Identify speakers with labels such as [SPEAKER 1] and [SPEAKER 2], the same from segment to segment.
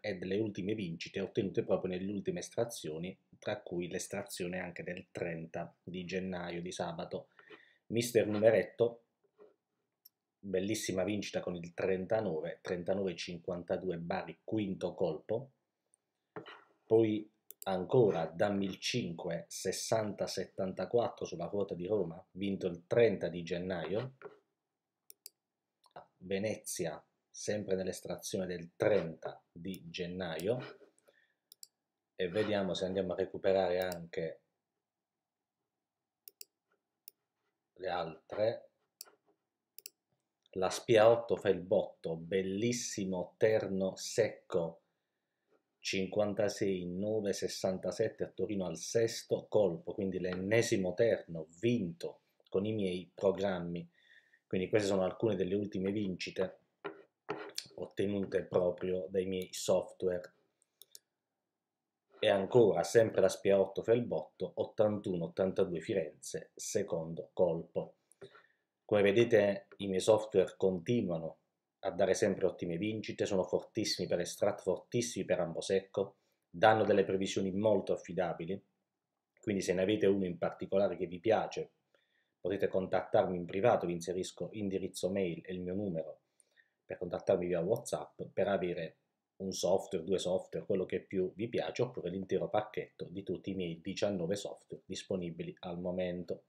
[SPEAKER 1] e delle ultime vincite ottenute proprio nelle ultime estrazioni, tra cui l'estrazione anche del 30 di gennaio di sabato. Mister Numeretto, bellissima vincita con il 39, 39-52 Bari, quinto colpo. Poi ancora dammi il 5, 60-74 sulla ruota di Roma, vinto il 30 di gennaio. Ah, Venezia sempre nell'estrazione del 30 di gennaio e vediamo se andiamo a recuperare anche le altre la spia 8 fa il botto bellissimo terno secco 56 9 67 a Torino al sesto colpo quindi l'ennesimo terno vinto con i miei programmi quindi queste sono alcune delle ultime vincite ottenute proprio dai miei software. E ancora, sempre la spia 8 Felbotto, 81-82 Firenze, secondo colpo. Come vedete i miei software continuano a dare sempre ottime vincite, sono fortissimi per Estrat, fortissimi per ambosecco, danno delle previsioni molto affidabili, quindi se ne avete uno in particolare che vi piace potete contattarmi in privato, vi inserisco indirizzo mail e il mio numero per contattarmi via WhatsApp per avere un software, due software, quello che più vi piace, oppure l'intero pacchetto di tutti i miei 19 software disponibili al momento.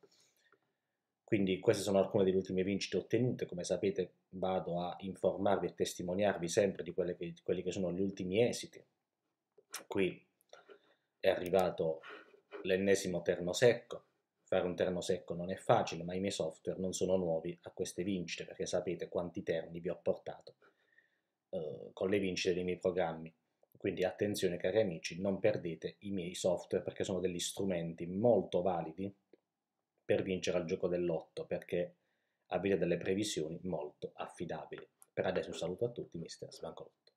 [SPEAKER 1] Quindi queste sono alcune delle ultime vincite ottenute, come sapete vado a informarvi e testimoniarvi sempre di, che, di quelli che sono gli ultimi esiti. Qui è arrivato l'ennesimo terno secco, Fare un terno secco non è facile, ma i miei software non sono nuovi a queste vincite, perché sapete quanti terni vi ho portato eh, con le vincite dei miei programmi. Quindi attenzione cari amici, non perdete i miei software perché sono degli strumenti molto validi per vincere al gioco dell'otto, perché avete delle previsioni molto affidabili. Per adesso un saluto a tutti, mister Svancolotto.